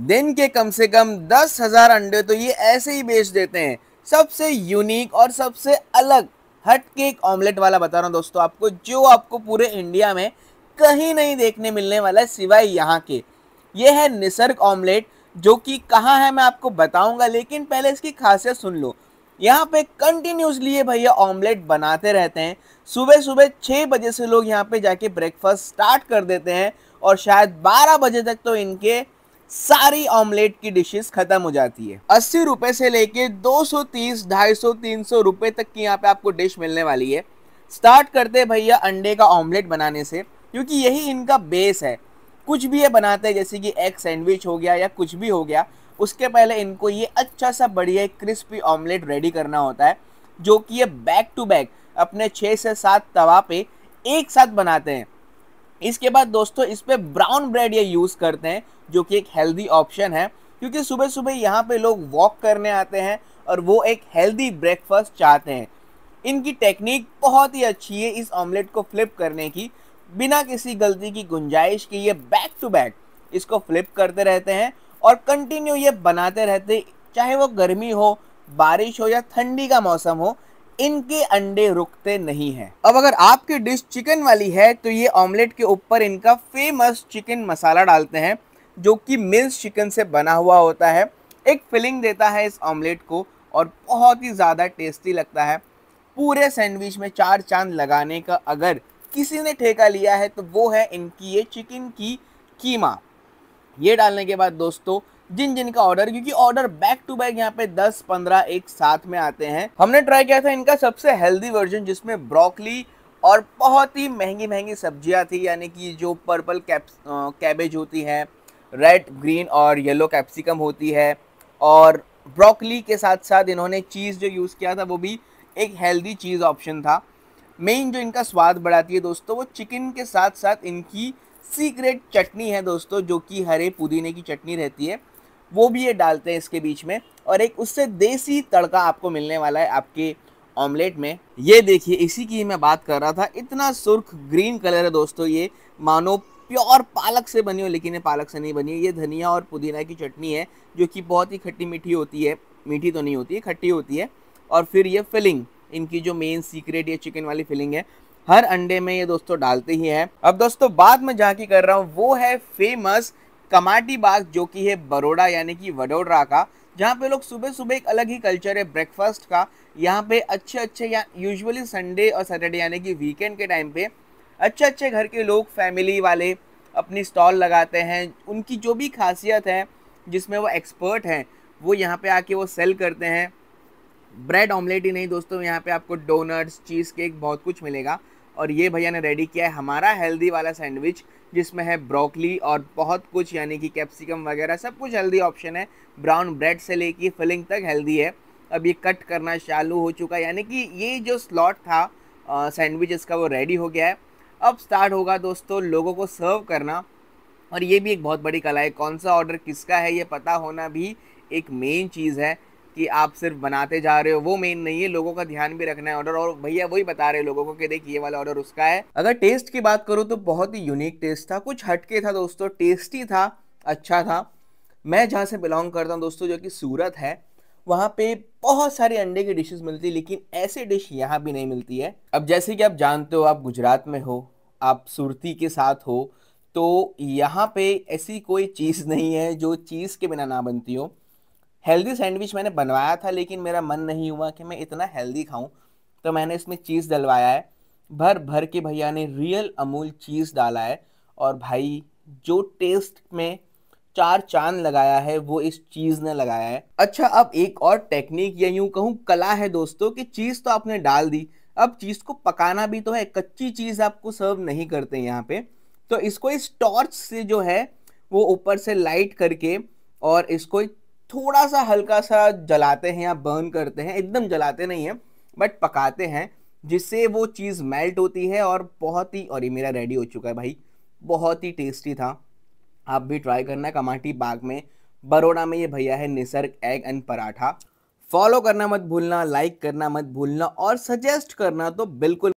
दिन के कम से कम दस हजार अंडे तो ये ऐसे ही बेच देते हैं सबसे यूनिक और सबसे अलग हट के एक ऑमलेट वाला बता रहा हूँ दोस्तों आपको जो आपको पूरे इंडिया में कहीं नहीं देखने मिलने वाला है सिवाय यहाँ के ये है निसर्ग ऑमलेट जो कि कहाँ है मैं आपको बताऊंगा लेकिन पहले इसकी खासियत सुन लो यहाँ पे कंटिन्यूसली ये भैया ऑमलेट बनाते रहते हैं सुबह सुबह छः बजे से लोग यहाँ पे जाके ब्रेकफास्ट स्टार्ट कर देते हैं और शायद बारह बजे तक तो इनके सारी ऑमलेट की डिशेस खत्म हो जाती है अस्सी रुपए से लेके 230, 250, सौ रुपए तक की यहाँ पे आपको डिश मिलने वाली है स्टार्ट करते भैया अंडे का ऑमलेट बनाने से क्योंकि यही इनका बेस है कुछ भी ये बनाते हैं जैसे कि एग सैंडविच हो गया या कुछ भी हो गया उसके पहले इनको ये अच्छा सा बढ़िया क्रिस्पी ऑमलेट रेडी करना होता है जो कि ये बैक टू बैक अपने छः से सात तवा पे एक साथ बनाते हैं इसके बाद दोस्तों इस पर ब्राउन ब्रेड ये यूज़ करते हैं जो कि एक हेल्दी ऑप्शन है क्योंकि सुबह सुबह यहाँ पे लोग वॉक करने आते हैं और वो एक हेल्दी ब्रेकफास्ट चाहते हैं इनकी टेक्निक बहुत ही अच्छी है इस ऑमलेट को फ्लिप करने की बिना किसी गलती की गुंजाइश के ये बैक टू बैक इसको फ्लिप करते रहते हैं और कंटिन्यू ये बनाते रहते चाहे वो गर्मी हो बारिश हो या ठंडी का मौसम हो इनके अंडे रुकते नहीं हैं अब अगर आपकी डिश चिकन वाली है तो ये ऑमलेट के ऊपर इनका फेमस चिकन मसाला डालते हैं जो कि मिल्स चिकन से बना हुआ होता है एक फिलिंग देता है इस ऑमलेट को और बहुत ही ज़्यादा टेस्टी लगता है पूरे सैंडविच में चार चांद लगाने का अगर किसी ने ठेका लिया है तो वो है इनकी ये चिकन की कीमा ये डालने के बाद दोस्तों जिन जिन का ऑर्डर क्योंकि ऑर्डर बैक टू बैक यहाँ पे 10 15 एक साथ में आते हैं हमने ट्राई किया था इनका सबसे हेल्दी वर्जन जिसमें ब्रोकली और बहुत ही महंगी महंगी सब्जियाँ थी यानी कि जो पर्पल कैप कैबेज होती हैं रेड ग्रीन और येलो कैप्सिकम होती है और ब्रोकली के साथ साथ इन्होंने चीज़ जो यूज़ किया था वो भी एक हेल्दी चीज़ ऑप्शन था मेन जो इनका स्वाद बढ़ाती है दोस्तों वो चिकन के साथ साथ इनकी सीक्रेट चटनी है दोस्तों जो कि हरे पुदीने की चटनी रहती है वो भी ये डालते हैं इसके बीच में और एक उससे देसी तड़का आपको मिलने वाला है आपके ऑमलेट में ये देखिए इसी की मैं बात कर रहा था इतना सुर्ख ग्रीन कलर है दोस्तों ये मानो प्योर पालक से बनी हो लेकिन ये पालक से नहीं बनी है ये धनिया और पुदीना की चटनी है जो कि बहुत ही खट्टी मीठी होती है मीठी तो नहीं होती है खट्टी होती है और फिर ये फिलिंग इनकी जो मेन सीक्रेट ये चिकन वाली फिलिंग है हर अंडे में ये दोस्तों डालते ही हैं अब दोस्तों बाद में की कर रहा हूँ वो है फेमस कमाटी बाग जो कि है बड़ोड़ा यानी कि वडोदरा का जहाँ पे लोग सुबह सुबह एक अलग ही कल्चर है ब्रेकफास्ट का यहाँ पे अच्छे अच्छे या यूजुअली संडे और सैटरडे यानी कि वीकेंड के टाइम पे अच्छे अच्छे घर के लोग फैमिली वाले अपनी स्टॉल लगाते हैं उनकी जो भी खासियत है जिसमें वो एक्सपर्ट हैं वो यहाँ पे आके वो सेल करते हैं ब्रेड ऑमलेट ही नहीं दोस्तों यहाँ पे आपको डोनट्स चीज़ केक बहुत कुछ मिलेगा और ये भैया ने रेडी किया है हमारा हेल्दी वाला सैंडविच जिसमें है ब्रोकली और बहुत कुछ यानी कि कैप्सिकम वगैरह सब कुछ हेल्दी ऑप्शन है ब्राउन ब्रेड से लेके फिलिंग तक हेल्दी है अब ये कट करना चालू हो चुका है यानी कि ये जो स्लॉट था सैंडविच इसका वो रेडी हो गया है अब स्टार्ट होगा दोस्तों लोगों को सर्व करना और ये भी एक बहुत बड़ी कला है कौन सा ऑर्डर किसका है ये पता होना भी एक मेन चीज़ है कि आप सिर्फ बनाते जा रहे हो वो मेन नहीं है लोगों का ध्यान भी रखना है ऑर्डर और भैया वही बता रहे हैं लोगों को कि देख ये वाला ऑर्डर उसका है अगर टेस्ट की बात करूँ तो बहुत ही यूनिक टेस्ट था कुछ हटके था दोस्तों टेस्टी था अच्छा था मैं जहाँ से बिलोंग करता हूँ दोस्तों जो कि सूरत है वहाँ पे बहुत सारे अंडे की डिशेस मिलती है लेकिन ऐसी डिश यहाँ भी नहीं मिलती है अब जैसे कि आप जानते हो आप गुजरात में हो आप सूरती के साथ हो तो यहाँ पे ऐसी कोई चीज़ नहीं है जो चीज़ के बिना ना बनती हो हेल्दी सैंडविच मैंने बनवाया था लेकिन मेरा मन नहीं हुआ कि मैं इतना हेल्दी खाऊं तो मैंने इसमें चीज़ डलवाया है भर भर के भैया ने रियल अमूल चीज़ डाला है और भाई जो टेस्ट में चार चांद लगाया है वो इस चीज़ ने लगाया है अच्छा अब एक और टेक्निक या यूँ कहूँ कला है दोस्तों कि चीज़ तो आपने डाल दी अब चीज़ को पकाना भी तो है कच्ची चीज़ आपको सर्व नहीं करते यहाँ पे तो इसको इस टॉर्च से जो है वो ऊपर से लाइट करके और इसको थोड़ा सा हल्का सा जलाते हैं या बर्न करते हैं एकदम जलाते नहीं हैं बट पकाते हैं जिससे वो चीज़ मेल्ट होती है और बहुत ही और ये मेरा रेडी हो चुका है भाई बहुत ही टेस्टी था आप भी ट्राई करना कमाटी बाग में बड़ोड़ा में ये भैया है Nisarg egg and paratha follow करना मत भूलना लाइक करना मत भूलना और सजेस्ट करना तो बिल्कुल